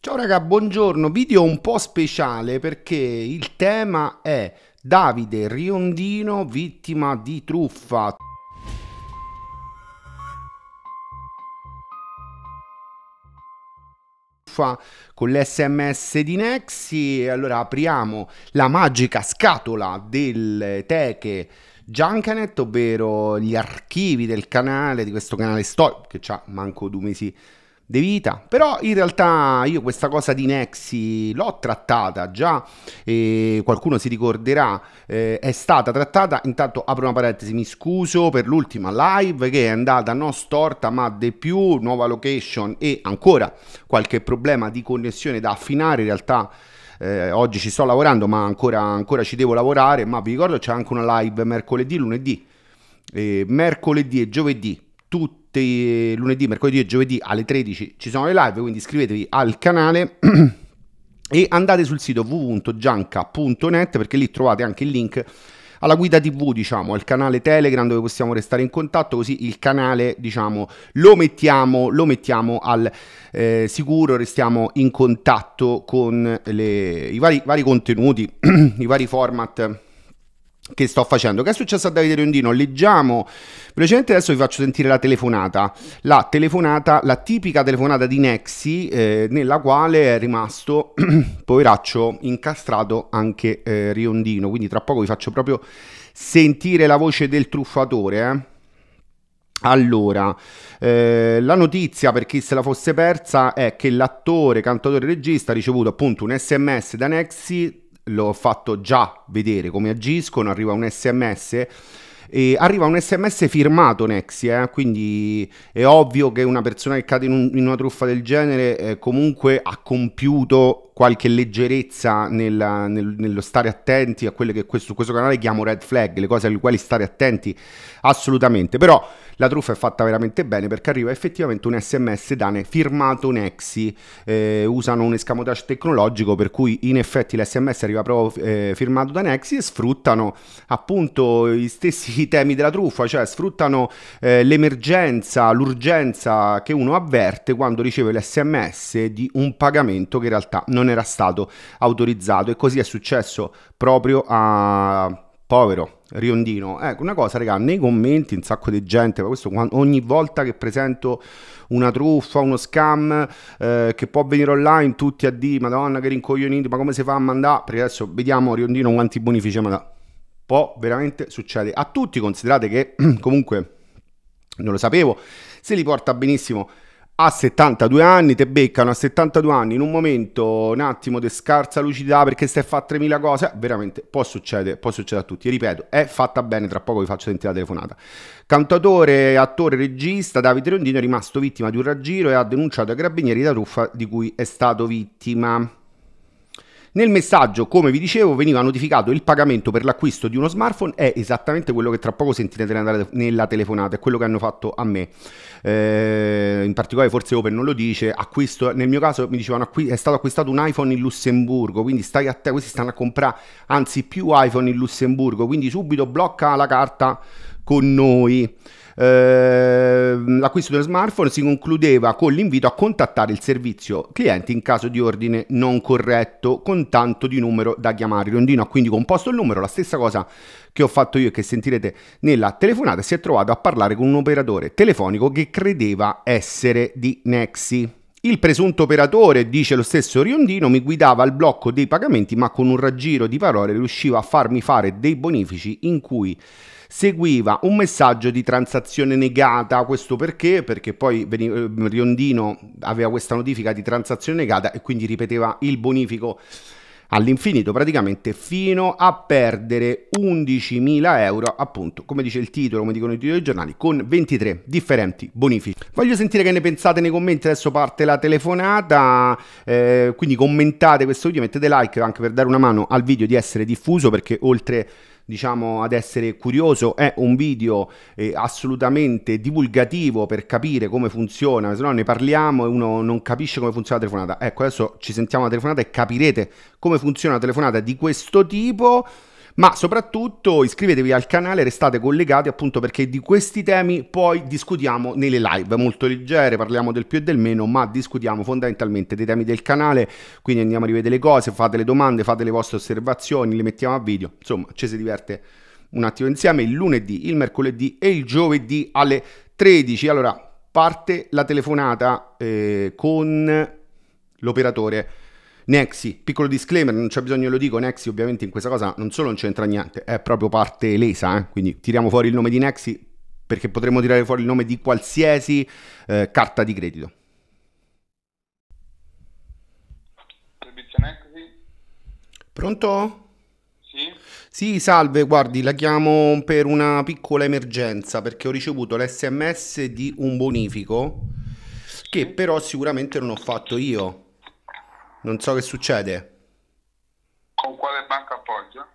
Ciao raga, buongiorno, video un po' speciale perché il tema è Davide Riondino vittima di truffa. con l'SMS di Nexi. Allora apriamo la magica scatola del teche Junkanet, ovvero gli archivi del canale, di questo canale storico che c'ha manco due mesi di vita. Però in realtà io questa cosa di Nexi l'ho trattata già, e qualcuno si ricorderà, eh, è stata trattata, intanto apro una parentesi, mi scuso per l'ultima live che è andata non storta ma di più, nuova location e ancora qualche problema di connessione da affinare in realtà. Eh, oggi ci sto lavorando, ma ancora, ancora ci devo lavorare. Ma vi ricordo c'è anche una live mercoledì, lunedì, mercoledì e giovedì, tutti tutti lunedì, mercoledì e giovedì alle 13 ci sono le live, quindi iscrivetevi al canale. e andate sul sito www.gianca.net perché lì trovate anche il link alla guida TV, diciamo, al canale Telegram dove possiamo restare in contatto, così il canale, diciamo, lo mettiamo, lo mettiamo al eh, sicuro, restiamo in contatto con le, i, vari, vari contenuti, i vari format che sto facendo. Che è successo a Davide Riondino? Leggiamo velocemente adesso vi faccio sentire la telefonata. La telefonata, la tipica telefonata di Nexi, eh, nella quale è rimasto poveraccio incastrato anche eh, Riondino. Quindi tra poco vi faccio proprio sentire la voce del truffatore. Eh. Allora, eh, la notizia per chi se la fosse persa è che l'attore, cantatore e regista ha ricevuto appunto un sms da Nexi l'ho fatto già vedere come agiscono, arriva un sms e arriva un sms firmato Nexi, eh? quindi è ovvio che una persona che cade in, un, in una truffa del genere eh, comunque ha compiuto qualche leggerezza nella, nel, nello stare attenti a quelle che questo, questo canale chiamo red flag, le cose alle quali stare attenti assolutamente, però la truffa è fatta veramente bene perché arriva effettivamente un sms Dane firmato Nexi, eh, usano un escamotage tecnologico per cui in effetti l'sms arriva proprio eh, firmato da Nexi e sfruttano appunto gli stessi temi della truffa, cioè sfruttano eh, l'emergenza, l'urgenza che uno avverte quando riceve l'sms di un pagamento che in realtà non è non era stato autorizzato e così è successo proprio a povero Riondino. Ecco, una cosa, raga, nei commenti un sacco di gente, ma questo ogni volta che presento una truffa, uno scam eh, che può venire online, tutti a dire "Madonna che rincoglionito, ma come si fa a mandare?" Perché adesso vediamo Riondino quanti bonifici manda. Può veramente succedere a tutti, considerate che comunque non lo sapevo, se li porta benissimo a 72 anni, te beccano a 72 anni in un momento un attimo di scarsa lucidità perché stai a fare 3000 cose, eh, veramente può succedere, può succedere a tutti. E ripeto, è fatta bene, tra poco vi faccio sentire la telefonata. Cantatore, attore, regista Davide Rondino è rimasto vittima di un raggiro e ha denunciato ai carabinieri la truffa di cui è stato vittima. Nel messaggio, come vi dicevo, veniva notificato il pagamento per l'acquisto di uno smartphone, è esattamente quello che tra poco sentirete nella telefonata, è quello che hanno fatto a me. Eh, in particolare forse Open non lo dice, acquisto, nel mio caso mi dicevano è stato acquistato un iPhone in Lussemburgo, quindi stai a te, questi stanno a comprare anzi più iPhone in Lussemburgo, quindi subito blocca la carta con noi. Ehm, l'acquisto del smartphone si concludeva con l'invito a contattare il servizio clienti in caso di ordine non corretto con tanto di numero da chiamare. Rondino ha quindi composto il numero, la stessa cosa che ho fatto io e che sentirete nella telefonata, si è trovato a parlare con un operatore telefonico che credeva essere di Nexi. Il presunto operatore, dice lo stesso Riondino, mi guidava al blocco dei pagamenti, ma con un raggiro di parole riusciva a farmi fare dei bonifici in cui seguiva un messaggio di transazione negata, questo perché? Perché poi eh, Riondino aveva questa notifica di transazione negata e quindi ripeteva il bonifico all'infinito praticamente fino a perdere 11.000 euro appunto come dice il titolo come dicono i titoli dei giornali con 23 differenti bonifici voglio sentire che ne pensate nei commenti adesso parte la telefonata eh, quindi commentate questo video mettete like anche per dare una mano al video di essere diffuso perché oltre diciamo ad essere curioso è un video eh, assolutamente divulgativo per capire come funziona se no ne parliamo e uno non capisce come funziona la telefonata ecco adesso ci sentiamo la telefonata e capirete come funziona una telefonata di questo tipo ma soprattutto iscrivetevi al canale, restate collegati appunto perché di questi temi poi discutiamo nelle live molto leggere, parliamo del più e del meno, ma discutiamo fondamentalmente dei temi del canale, quindi andiamo a rivedere le cose, fate le domande, fate le vostre osservazioni, le mettiamo a video, insomma ci si diverte un attimo insieme il lunedì, il mercoledì e il giovedì alle 13. Allora parte la telefonata eh, con l'operatore. Nexi, piccolo disclaimer, non c'è bisogno, lo dico, Nexi ovviamente in questa cosa non solo non c'entra niente, è proprio parte lesa, eh? quindi tiriamo fuori il nome di Nexi perché potremmo tirare fuori il nome di qualsiasi eh, carta di credito. Servizio Nexi. Pronto? Sì. Sì, salve, guardi, la chiamo per una piccola emergenza perché ho ricevuto l'SMS di un bonifico che però sicuramente non ho fatto io. Non so che succede. Con quale banca appoggia?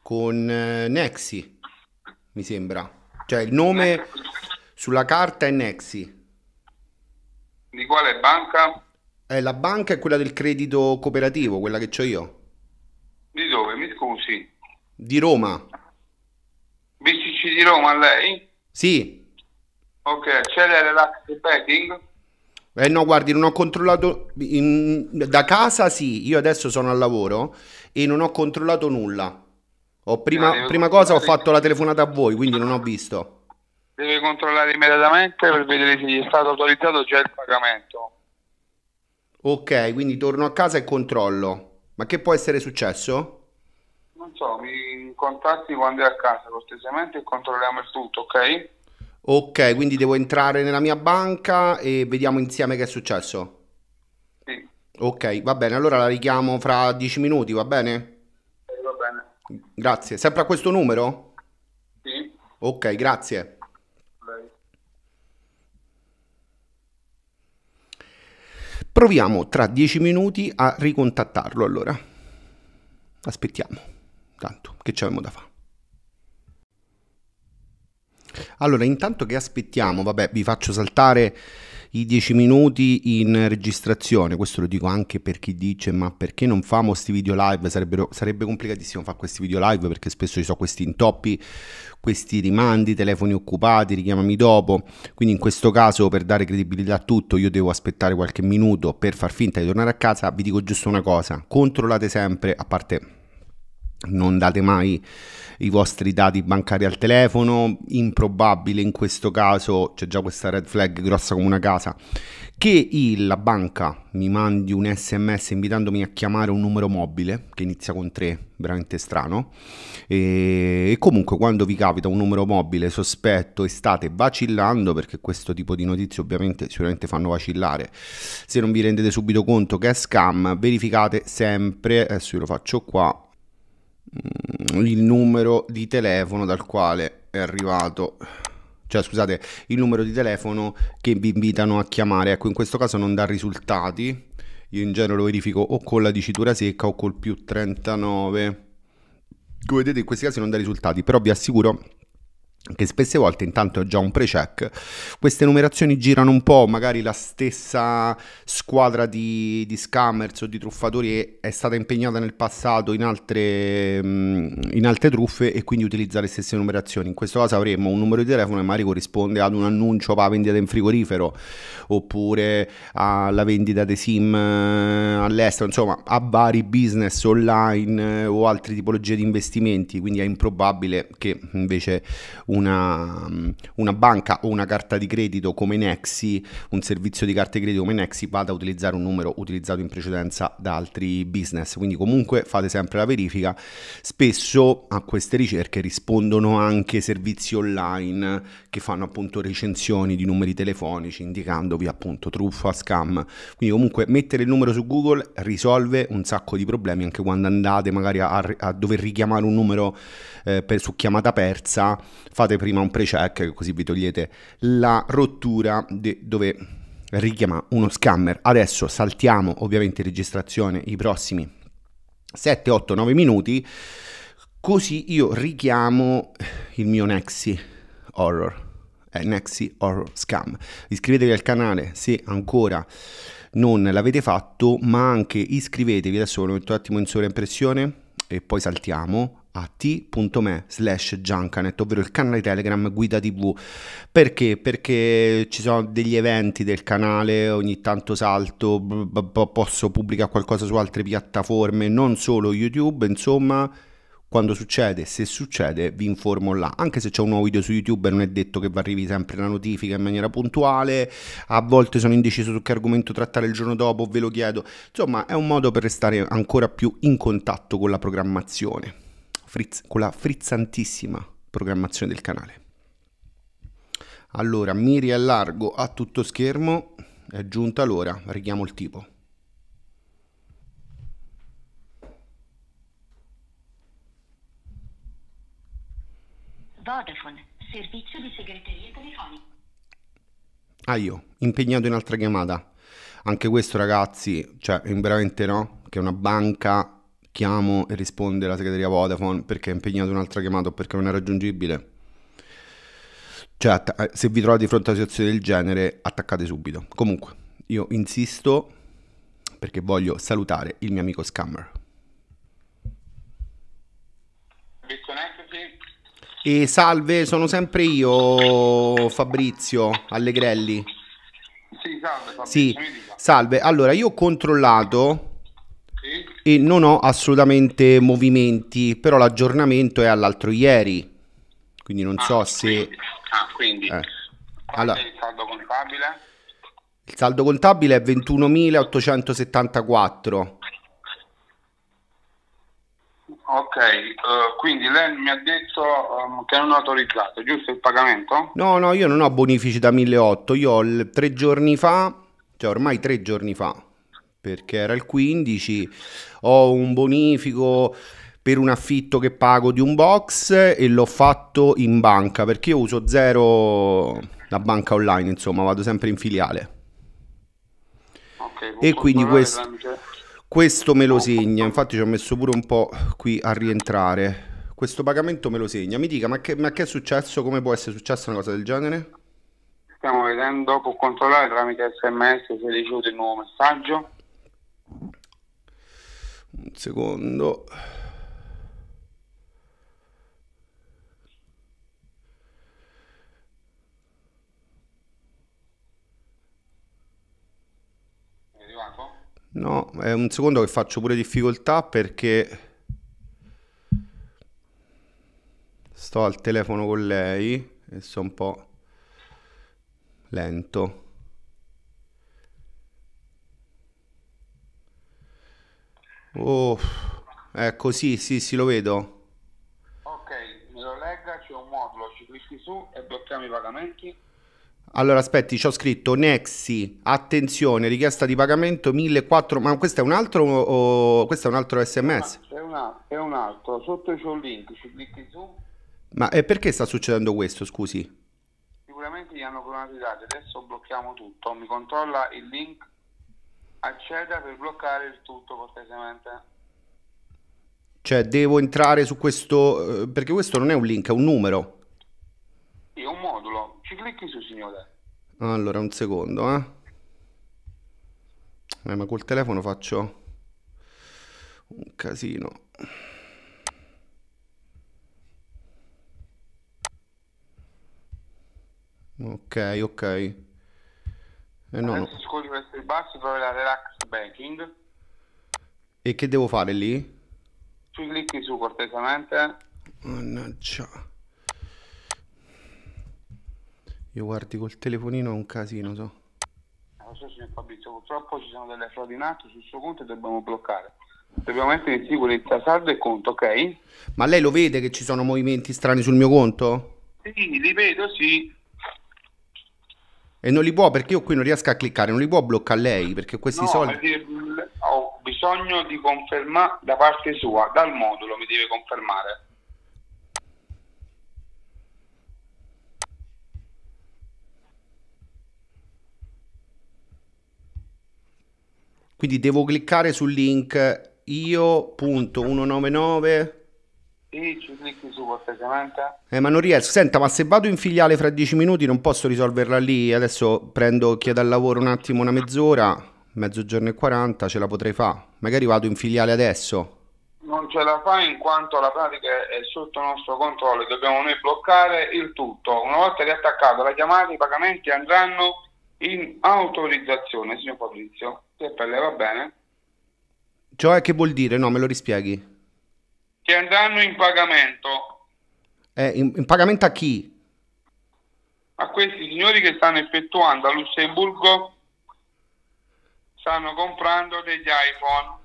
Con eh, Nexi, mi sembra. Cioè il nome Nexi. sulla carta è Nexi. Di quale banca? Eh, la banca è quella del credito cooperativo, quella che ho io. Di dove? Mi scusi. Di Roma. BCC di Roma, lei? Sì. Ok, c'è l'Relax Betting? Eh no, guardi, non ho controllato in, da casa, sì, io adesso sono al lavoro e non ho controllato nulla. Ho prima, no, prima cosa ho fatto la telefonata a voi, quindi non ho visto. Deve controllare immediatamente per vedere se gli è stato autorizzato già il pagamento. Ok, quindi torno a casa e controllo. Ma che può essere successo? Non so, mi contatti quando è a casa cortesemente e controlliamo il tutto, ok? Ok, quindi devo entrare nella mia banca e vediamo insieme che è successo. Sì. Ok, va bene, allora la richiamo fra 10 minuti, va bene? Sì, va bene. Grazie. Sempre a questo numero? Sì. Ok, grazie. Proviamo tra dieci minuti a ricontattarlo allora. Aspettiamo, tanto, che c'è da fare. Allora, intanto che aspettiamo, vabbè, vi faccio saltare i 10 minuti in registrazione, questo lo dico anche per chi dice ma perché non famo questi video live, Sarebbero, sarebbe complicatissimo fare questi video live perché spesso ci sono questi intoppi, questi rimandi, telefoni occupati, richiamami dopo, quindi in questo caso per dare credibilità a tutto io devo aspettare qualche minuto per far finta di tornare a casa, vi dico giusto una cosa, controllate sempre, a parte non date mai i vostri dati bancari al telefono, improbabile in questo caso, c'è già questa red flag grossa come una casa, che la banca mi mandi un sms invitandomi a chiamare un numero mobile che inizia con 3, veramente strano, e, e comunque quando vi capita un numero mobile sospetto e state vacillando, perché questo tipo di notizie ovviamente sicuramente fanno vacillare, se non vi rendete subito conto che è scam, verificate sempre, adesso io lo faccio qua, Mm, il numero di telefono dal quale è arrivato cioè scusate, il numero di telefono che vi invitano a chiamare. Ecco, in questo caso non dà risultati. Io in genere lo verifico o con la dicitura secca o col più 39. Come vedete in questi casi non dà risultati, però vi assicuro che spesse volte intanto è già un pre-check. Queste numerazioni girano un po', magari la stessa squadra di, di scammers o di truffatori è, stata impegnata nel passato in altre, mm, in altre truffe e quindi utilizza le stesse numerazioni. In questo caso avremo un numero di telefono che magari corrisponde ad un annuncio per la vendita in frigorifero oppure alla vendita dei sim eh, all'estero, insomma a vari business online eh, o altre tipologie di investimenti, quindi è improbabile che invece una, una, banca o una carta di credito come Nexi, un servizio di carte di credito come Nexi vada a utilizzare un numero utilizzato in precedenza da altri business. Quindi comunque fate sempre la verifica. Spesso a queste ricerche rispondono anche servizi online che fanno appunto recensioni di numeri telefonici indicandovi appunto truffa, scam. Quindi comunque mettere il numero su Google risolve un sacco di problemi anche quando andate magari a, a dover richiamare un numero eh, per, su chiamata persa. Fate fate prima un pre-check così vi togliete la rottura dove richiama uno scammer. Adesso saltiamo ovviamente in registrazione i prossimi 7, 8, 9 minuti così io richiamo il mio Nexi Horror. Eh, Nexi Horror Scam. Iscrivetevi al canale se ancora non l'avete fatto, ma anche iscrivetevi, adesso ve lo metto un attimo in sovraimpressione e poi saltiamo a t.me slash giancanet, ovvero il canale Telegram Guida TV. Perché? Perché ci sono degli eventi del canale, ogni tanto salto, posso pubblicare qualcosa su altre piattaforme, non solo YouTube, insomma quando succede, se succede, vi informo là. Anche se c'è un nuovo video su YouTube, non è detto che vi arrivi sempre la notifica in maniera puntuale. A volte sono indeciso su che argomento trattare il giorno dopo, ve lo chiedo. Insomma, è un modo per restare ancora più in contatto con la programmazione frizz- con la frizzantissima programmazione del canale. Allora, mi riallargo a tutto schermo, è giunta l'ora, richiamo il tipo. Vodafone, servizio di segreteria telefonica. Ah io, impegnato in altra chiamata. Anche questo ragazzi, cioè veramente no, che una banca chiamo e risponde la segreteria Vodafone perché è impegnato un'altra chiamata o perché non è raggiungibile. Cioè, eh, se vi trovate di fronte a situazioni del genere, attaccate subito. Comunque, io insisto perché voglio salutare il mio amico Scammer. E salve, sono sempre io, Fabrizio Allegrelli. Sì, salve. Fabrizio, sì, salve. Allora, io ho controllato e non ho assolutamente movimenti, però l'aggiornamento è all'altro ieri, quindi non ah, so se... Quindi, ah, quindi... Eh. Allora, il saldo contabile? Il saldo contabile è 21.874. Ok, uh, quindi lei mi ha detto um, che non ho autorizzato, giusto il pagamento? No, no, io non ho bonifici da 1.800, io il, tre giorni fa, cioè ormai tre giorni fa, perché era il 15, ho un bonifico per un affitto che pago di un box e l'ho fatto in banca perché io uso zero la banca online, insomma, vado sempre in filiale. Okay, e quindi questo, questo me lo segna, infatti ci ho messo pure un po' qui a rientrare. Questo pagamento me lo segna, mi dica, ma che, ma che è successo? Come può essere successa una cosa del genere? Stiamo vedendo, può controllare tramite sms se è ricevuto il nuovo messaggio un secondo No, è un secondo che faccio pure difficoltà perché sto al telefono con lei e sono un po' lento. Oh, ecco, sì, sì, sì, lo vedo. Ok, me lo legga, c'è un modulo, ci clicchi su e blocchiamo i pagamenti. Allora, aspetti, c'ho scritto Nexi, attenzione, richiesta di pagamento 1400, ma questo è un altro, o... questo è un altro sms? È un altro, è un altro, sotto c'è un link, ci clicchi su. Ma perché sta succedendo questo, scusi? Sicuramente gli hanno clonato i dati, adesso blocchiamo tutto, mi controlla il link acceda per bloccare il tutto cortesemente. Cioè devo entrare su questo, eh, perché questo non è un link, è un numero. Sì, è un modulo. Ci clicchi su, signore. Allora, un secondo, eh. eh ma col telefono faccio un casino. Ok, ok. Eh, no, Adesso no. scorri verso il basso trovi la Relax Banking. E che devo fare lì? Tu clicchi su cortesemente. Mannaggia. Io guardi col telefonino è un casino, so. Lo so, signor Fabrizio, purtroppo ci sono delle frodi in atto sul suo conto e dobbiamo bloccare. Dobbiamo mettere in sicurezza saldo e conto, ok? Ma lei lo vede che ci sono movimenti strani sul mio conto? Sì, li vedo, sì. E non li può perché io qui non riesco a cliccare, non li può bloccare lei perché questi no, soldi. Perché mm, ho bisogno di confermare da parte sua, dal modulo mi deve confermare. Quindi devo cliccare sul link io.199 ci clicchi su cortesemente. Eh, ma non riesco. Senta, ma se vado in filiale fra dieci minuti non posso risolverla lì. Adesso prendo chi è dal lavoro un attimo una mezz'ora, mezzogiorno e 40, ce la potrei fare. Magari vado in filiale adesso. Non ce la fa in quanto la pratica è sotto il nostro controllo e dobbiamo noi bloccare il tutto. Una volta riattaccato la chiamata, i pagamenti andranno in autorizzazione, signor Fabrizio. Se per lei va bene. Cioè che vuol dire? No, me lo rispieghi che andranno in pagamento. Eh, in, in pagamento a chi? A questi signori che stanno effettuando a Lussemburgo stanno comprando degli iPhone.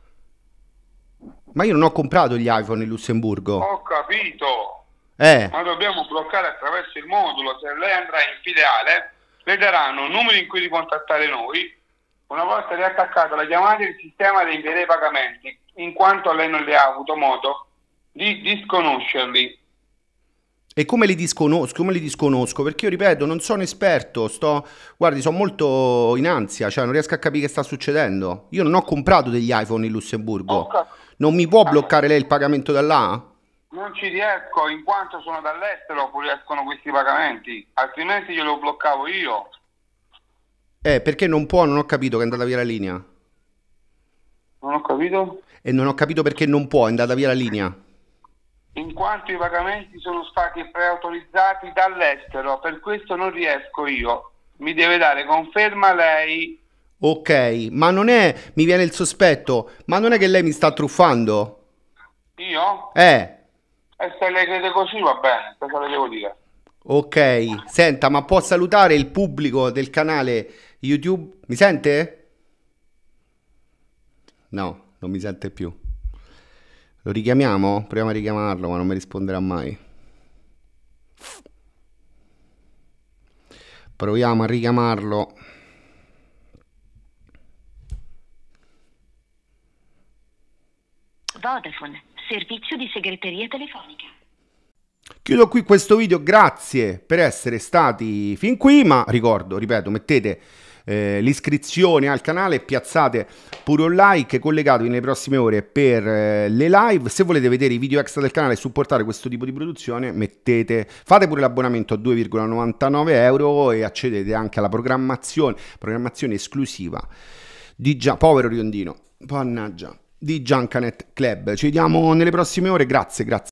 Ma io non ho comprato gli iPhone in Lussemburgo. Ho capito. Eh. Ma dobbiamo bloccare attraverso il modulo. Se lei andrà in filiale, le daranno un numero in cui ricontattare noi. Una volta riattaccata la chiamata, il sistema le i pagamenti, in quanto lei non le ha avuto modo di, disconoscerli. E come li, come li, disconosco, Perché io ripeto, non sono esperto, sto, guardi, sono molto in ansia, cioè non riesco a capire che sta succedendo. Io non ho comprato degli iPhone in Lussemburgo. Oh, non mi può bloccare lei il pagamento da là? Non ci riesco, in quanto sono dall'estero fuoriescono questi pagamenti, altrimenti glielo bloccavo io. Eh, perché non può, non ho capito che è andata via la linea. Non ho capito? E non ho capito perché non può, è andata via la linea in quanto i pagamenti sono stati preautorizzati dall'estero, per questo non riesco io. Mi deve dare conferma lei. Ok, ma non è, mi viene il sospetto, ma non è che lei mi sta truffando? Io? Eh. E se lei crede così va bene, cosa le devo dire? Ok, senta, ma può salutare il pubblico del canale YouTube? Mi sente? No, non mi sente più. Lo richiamiamo? Proviamo a richiamarlo, ma non mi risponderà mai. Proviamo a richiamarlo. Vodafone, servizio di segreteria telefonica. Chiudo qui questo video, grazie per essere stati fin qui, ma ricordo, ripeto, mettete eh, l'iscrizione al canale piazzate pure un like collegatevi nelle prossime ore per eh, le live se volete vedere i video extra del canale e supportare questo tipo di produzione mettete fate pure l'abbonamento a 2,99 euro e accedete anche alla programmazione programmazione esclusiva di Gian povero Riondino mannaggia di Giancanet Club ci vediamo nelle prossime ore grazie grazie